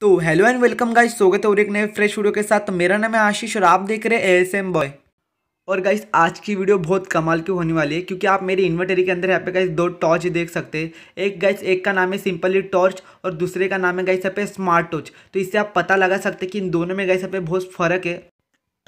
तो hello and welcome guys स्वागत है और एक नए फ्रेश वीडियो के साथ तो मेरा नाम है आशीष और आप देख रहे हैं एस एम बॉय और गाइस आज की वीडियो बहुत कमाल की होने वाली है क्योंकि आप मेरे इन्वर्टरी के अंदर यहाँ पे गाइस दो टॉर्च देख सकते हैं एक गाइस एक का नाम है सिंपली टॉर्च और दूसरे का नाम है गाइस यहाँ पे स्मार्ट टॉर्च तो इससे आप पता लगा सकते हैं कि इन दोनों में गाइस यहाँ पे बहुत फ़र्क है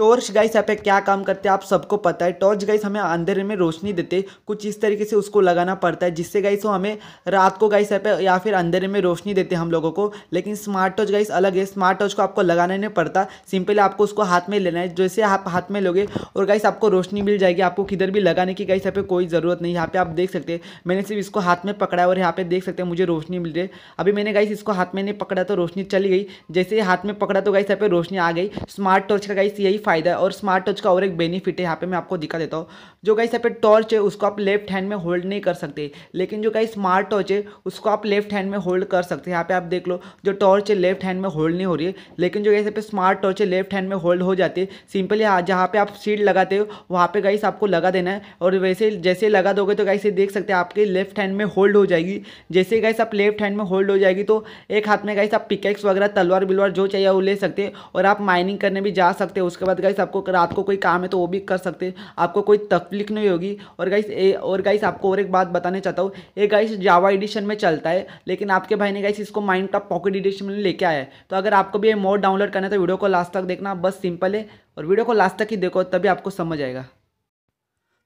टॉर्च गाइस यहाँ पे क्या काम करते हैं आप सबको पता है टॉर्च गाइस हमें अंधेरे में रोशनी देते कुछ इस तरीके से उसको लगाना पड़ता है जिससे गाइस वो हमें रात को गाइस यहाँ पे या फिर अंधेरे में रोशनी देते हम लोगों को लेकिन स्मार्ट टॉर्च गाइस अलग है स्मार्ट टॉर्च को आपको लगाना नहीं पड़ता सिंपली आपको उसको हाथ में लेना है जैसे आप हाथ में लोगे और गाइस आपको रोशनी मिल जाएगी आपको किधर भी लगाने की गाइस यहाँ पे कोई ज़रूरत नहीं यहाँ पे आप देख सकते हैं मैंने सिर्फ इसको हाथ में पकड़ा और यहाँ पे देख सकते हैं मुझे रोशनी मिल रही है अभी मैंने गाइस इसको हाथ में नहीं पकड़ा तो रोशनी चली गई जैसे हाथ में पकड़ा तो गाइस यहाँ पे रोशनी आ गई स्मार्ट टॉर्च का गाइस यही फ़ायदा है और स्मार्ट टच का और एक बेनिफिट है यहाँ पे मैं आपको दिखा देता हूँ जो गाइस यहाँ पे टॉर्च है उसको आप लेफ्ट हैंड में होल्ड नहीं कर सकते लेकिन जो गाइस स्मार्ट टॉर्च है उसको आप लेफ्ट हैंड में होल्ड कर सकते हैं यहाँ पे आप देख लो जो टॉर्च है लेफ्ट हैंड में होल्ड नहीं हो रही है लेकिन जो गाइस यहाँ पे स्मार्ट टॉर्च है लेफ्ट हैंड में होल्ड हो जाती है सिंपली जहाँ पे आप सीट लगाते हो वहाँ पे गाइस आपको लगा देना है और वैसे जैसे लगा दोगे तो गाइस ये देख सकते हैं आपके लेफ्ट हैंड में होल्ड हो जाएगी जैसे गाइस आप लेफ्ट हैंड में होल्ड हो जाएगी तो एक हाथ में गाइस आप पिकेक्स वगैरह तलवार बिलवार जो चाहिए वो ले सकते हैं और आप माइनिंग करने भी जा सकते हैं उसके बाद बाद गाइस आपको रात को कोई काम है तो वो भी कर सकते हैं आपको कोई तकलीफ नहीं होगी और गाइस और गाइस आपको और एक बात बताने चाहता हूँ ये गाइस जावा एडिशन में चलता है लेकिन आपके भाई ने गाइस इसको माइंड का पॉकेट एडिशन में लेके आया है तो अगर आपको भी ये मोड डाउनलोड करना है तो वीडियो को लास्ट तक देखना बस सिंपल है और वीडियो को लास्ट तक ही देखो तभी आपको समझ आएगा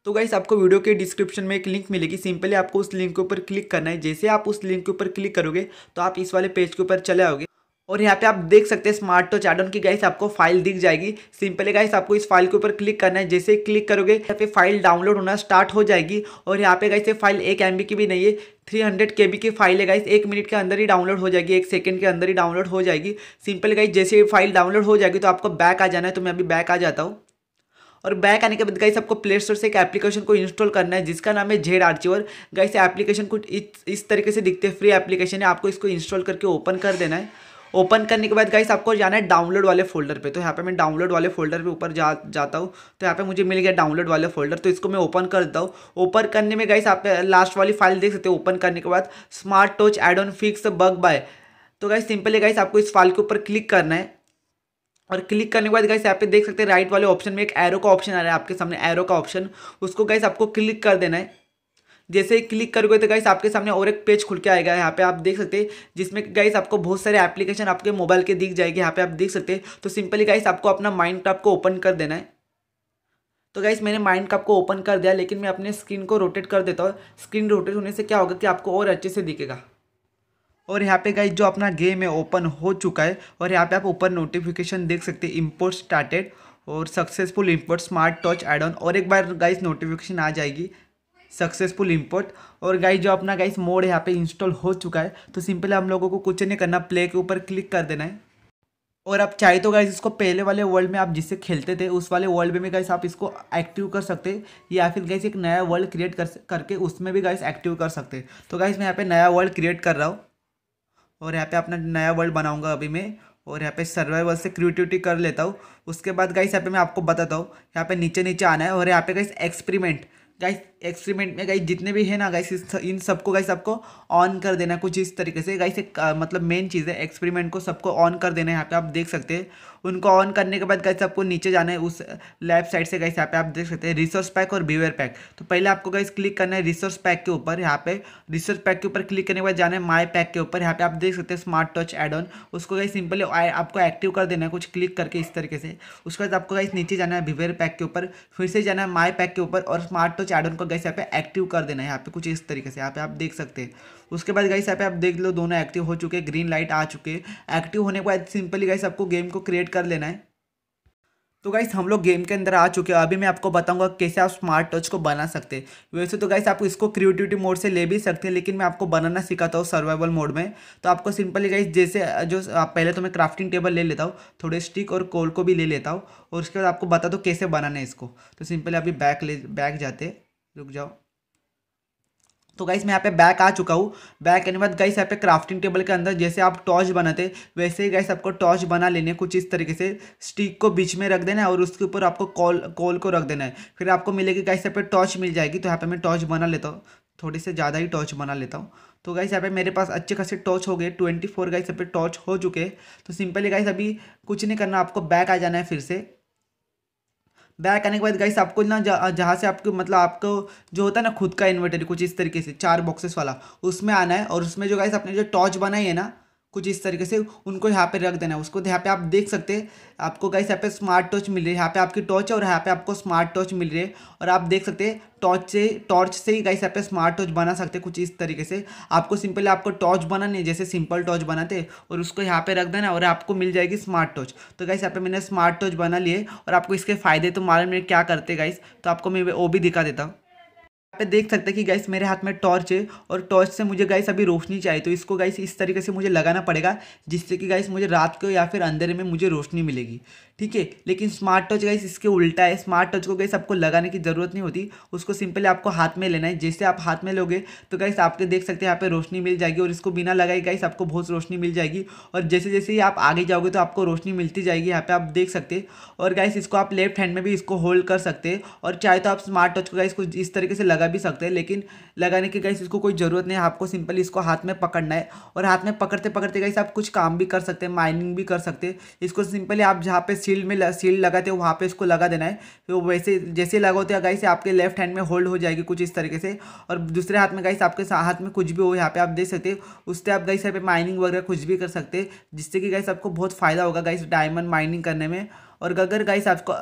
तो गाइस आपको वीडियो के डिस्क्रिप्शन में एक लिंक मिलेगी सिंपली आपको उस लिंक के ऊपर क्लिक करना है जैसे आप उस लिंक के ऊपर क्लिक करोगे तो आप इस वाले पेज के ऊपर चले आओगे और यहाँ पे आप देख सकते हैं स्मार्ट टॉच एड की गाइस आपको फाइल दिख जाएगी सिंपली गाइस आपको इस फाइल के ऊपर क्लिक करना है जैसे क्लिक करोगे यहाँ पे फाइल डाउनलोड होना स्टार्ट हो जाएगी और यहाँ पे गाइस ये फाइल एक एम की भी नहीं है थ्री हंड्रेड के बी की फाइल है गाइस एक मिनट के अंदर ही डाउनलोड हो जाएगी एक सेकंड के अंदर ही डाउनलोड हो जाएगी सिंपल गाइस जैसे फाइल डाउनलोड हो जाएगी तो आपको बैक आ जाना है तो मैं अभी बैक आ जाता हूँ और बैक आने के बाद गाइस आपको प्ले स्टोर से एक एप्लीकेशन को इंस्टॉल करना है जिसका नाम है जेड और गाइस एप्लीकेशन कुछ इस, इस तरीके से दिखते हैं फ्री एप्लीकेशन है आपको इसको इंस्टॉल करके ओपन कर देना है ओपन करने के बाद गाइस आपको जाना है डाउनलोड वाले फोल्डर पे तो यहाँ पे मैं डाउनलोड वाले फोल्डर पे ऊपर जा जाता हूँ तो यहाँ पे मुझे मिल गया डाउनलोड वाले फोल्डर तो इसको मैं ओपन कर देता हूँ ओपन करने में गाइस आप लास्ट वाली फाइल देख सकते हो ओपन करने के बाद smart torch add on fix bug by तो गाइस सिंपल है गाइस आपको इस फाइल के ऊपर क्लिक करना है और क्लिक करने के बाद गाइस यहाँ पे देख सकते हैं राइट वाले ऑप्शन में एक एरो का ऑप्शन आ रहा है आपके सामने एरो का ऑप्शन उसको गाइस आपको क्लिक कर देना है जैसे क्लिक करोगे तो गाइस आपके सामने और एक पेज खुल के आएगा यहाँ पे आप देख सकते हैं जिसमें गाइस आपको बहुत सारे एप्लीकेशन आपके मोबाइल के दिख जाएगी यहाँ पे आप देख सकते हैं तो सिंपली गाइस आपको अपना माइंड को ओपन कर देना है तो गाइस मैंने माइंड का को ओपन कर दिया लेकिन मैं अपने स्क्रीन को रोटेट कर देता हूँ स्क्रीन रोटेट होने से क्या होगा कि आपको और अच्छे से दिखेगा और यहाँ पे गाइस जो अपना गेम है ओपन हो चुका है और यहाँ पे आप ऊपर नोटिफिकेशन देख सकते हैं इम्पोर्ट स्टार्टेड और successful import smart torch add on और एक बार गाइस नोटिफिकेशन आ जाएगी सक्सेसफुल इंपोर्ट और गाइज जो अपना गाइस मोड यहाँ पे इंस्टॉल हो चुका है तो सिंपली हम लोगों को कुछ नहीं करना प्ले के ऊपर क्लिक कर देना है और आप चाहे तो गाइज इसको पहले वाले वर्ल्ड में आप जिससे खेलते थे उस वाले वर्ल्ड में गाइस आप इसको एक्टिव कर सकते या फिर गाइस एक नया वर्ल्ड क्रिएट कर करके उसमें भी गाइस एक्टिव कर सकते तो गाइस मैं यहाँ पे नया वर्ल्ड क्रिएट कर रहा हूँ और यहाँ पे अपना नया वर्ल्ड बनाऊंगा अभी मैं और यहाँ पे सर्वाइवल से क्रिएटिविटी कर लेता हूँ उसके बाद गाइस यहाँ पे मैं आपको बताता हूँ यहाँ पे नीचे नीचे आना है और यहाँ पे गाइस एक्सपेरिमेंट गाइस एक्सपेरिमेंट में गाइस जितने भी है ना गाइस इन सबको गाइस आपको ऑन कर देना कुछ इस तरीके से गाइस एक मतलब मेन चीज़ है एक्सपेरिमेंट को सबको ऑन कर देना है यहाँ पे आप देख सकते हैं उनको ऑन करने के बाद गाइस आपको नीचे जाना है उस लेफ्ट साइड से गाइस यहाँ पे आप देख सकते हैं रिसोर्स पैक और बीवेयर पैक तो पहले आपको गाइस क्लिक करना है रिसोर्स पैक के ऊपर यहाँ पे रिसोर्स पैक के ऊपर क्लिक करने के बाद जाना है माई पैक के ऊपर यहाँ पे आप देख सकते हैं स्मार्ट टच एड ऑन उसको गाइस सिंपली आपको एक्टिव कर देना है कुछ क्लिक करके इस तरीके से उसके बाद आपको गाइस नीचे जाना है व्यूअर पैक के ऊपर फिर से जाना है माई पैक के ऊपर और स्मार्ट टच एड ऑन को गैस यहाँ पे एक्टिव कर देना है यहाँ पे कुछ इस तरीके से यहाँ पे आप देख सकते हैं उसके बाद गैस यहाँ पे आप देख लो दोनों एक्टिव हो चुके ग्रीन लाइट आ चुके एक्टिव होने के बाद सिंपली गैस आपको गेम को क्रिएट कर लेना है तो गाइस हम लोग गेम के अंदर आ चुके हैं अभी मैं आपको बताऊंगा कैसे आप स्मार्ट टच को बना सकते हैं वैसे तो गाइस आप इसको क्रिएटिविटी मोड से ले भी सकते हैं लेकिन मैं आपको बनाना सिखाता हूँ सर्वाइवल मोड में तो आपको सिंपली गाइस जैसे जो आप पहले तो मैं क्राफ्टिंग टेबल ले लेता हूँ थोड़े स्टिक और कोल को भी ले लेता हूँ और उसके बाद आपको बता दो कैसे बनाना है इसको तो सिंपली अभी बैक ले बैक जाते रुक जाओ तो गाइस मैं यहाँ पे बैक आ चुका हूँ बैक आने के बाद गाइस यहाँ पे क्राफ्टिंग टेबल के अंदर जैसे आप टॉर्च बनाते वैसे ही गाइस आपको टॉर्च बना लेने कुछ इस तरीके से स्टिक को बीच में रख देना है और उसके ऊपर आपको कॉल कॉल को रख देना है फिर आपको मिलेगी गाइस यहाँ पे टॉर्च मिल जाएगी तो यहाँ पर मैं टॉर्च बना लेता हूँ थोड़ी से ज़्यादा ही टॉर्च बना लेता हूँ तो गाइस यहाँ पे मेरे पास अच्छे खासे टॉर्च हो गए ट्वेंटी फोर गाइस यहाँ पे टॉर्च हो चुके तो सिंपली गाइस अभी कुछ नहीं करना आपको बैक आ जाना है फिर से बैक आने के बाद गाइस आपको ना जहाँ से आपको मतलब आपको जो होता है ना खुद का इन्वर्टर कुछ इस तरीके से चार बॉक्सेस वाला उसमें आना है और उसमें जो गाइस आपने जो टॉर्च बनाई है ना कुछ इस तरीके से उनको यहाँ पे रख देना है उसको यहाँ पे आप देख सकते हैं आपको गाइस यहाँ पे स्मार्ट टॉर्च मिल रही है यहाँ पे आपकी टॉर्च है और यहाँ पे आपको स्मार्ट टॉर्च मिल रही है और आप देख सकते हैं टॉर्च से टॉर्च से ही गाइस यहाँ पे स्मार्ट टॉर्च बना सकते हैं कुछ इस तरीके से आपको सिंपली आपको टॉर्च बनानी है जैसे सिंपल टॉर्च बनाते और उसको यहाँ पर रख देना और आपको मिल जाएगी स्मार्ट टॉर्च तो गाइस यहाँ पर मैंने स्मार्ट टॉर्च बना लिए और आपको इसके फ़ायदे तो मालूम नहीं क्या करते गाइस तो आपको मैं वो भी दिखा देता हूँ पे देख सकते हैं कि गाइस मेरे हाथ में टॉर्च है और टॉर्च से मुझे गाइस अभी रोशनी चाहिए तो इसको गाइस इस तरीके से मुझे लगाना पड़ेगा जिससे कि गाइस मुझे रात को या फिर अंधेरे में मुझे रोशनी मिलेगी ठीक है लेकिन स्मार्ट टच गाइस इसके उल्टा है स्मार्ट टच को गाइस आपको लगाने की ज़रूरत नहीं होती उसको सिंपली आपको हाथ में लेना है जैसे आप हाथ में लोगे तो गाइस आपके तो देख सकते हैं यहाँ पे रोशनी मिल जाएगी और इसको बिना लगाए गाइस आपको बहुत रोशनी मिल जाएगी और जैसे जैसे ही आप आगे जाओगे तो आपको रोशनी मिलती जाएगी यहाँ पे आप देख सकते और गाइस इसको आप लेफ्ट हैंड में भी इसको होल्ड कर सकते और चाहे तो आप स्मार्ट टच को गाइस को इस तरीके से लगा भी सकते हैं लेकिन लगाने की गाइस इसको कोई ज़रूरत नहीं है आपको सिंपली इसको हाथ में पकड़ना है और हाथ में पकड़ते पकड़ते गाइस आप कुछ काम भी कर सकते हैं माइनिंग भी कर सकते हैं इसको सिंपली आप जहाँ पे सील्ड में सील लगाते हो वहाँ पे इसको लगा देना है तो वैसे जैसे लगाते हैं गाइस आपके लेफ्ट हैंड में होल्ड हो जाएगी कुछ इस तरीके से और दूसरे हाथ में गाइस आपके हाथ में कुछ भी हो यहाँ पे आप देख सकते हैं उससे आप गाइस यहाँ पे माइनिंग वगैरह कुछ भी कर सकते हैं जिससे कि गाइस आपको बहुत फ़ायदा होगा गाइस डायमंड माइनिंग करने में और अगर गाइस आपको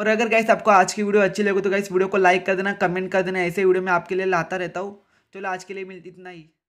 और अगर गाइस आपको आज की वीडियो अच्छी लगे तो गाइस वीडियो को लाइक कर देना कमेंट कर देना ऐसे वीडियो मैं आपके लिए लाता रहता हूँ चलो आज के लिए मिलती इतना ही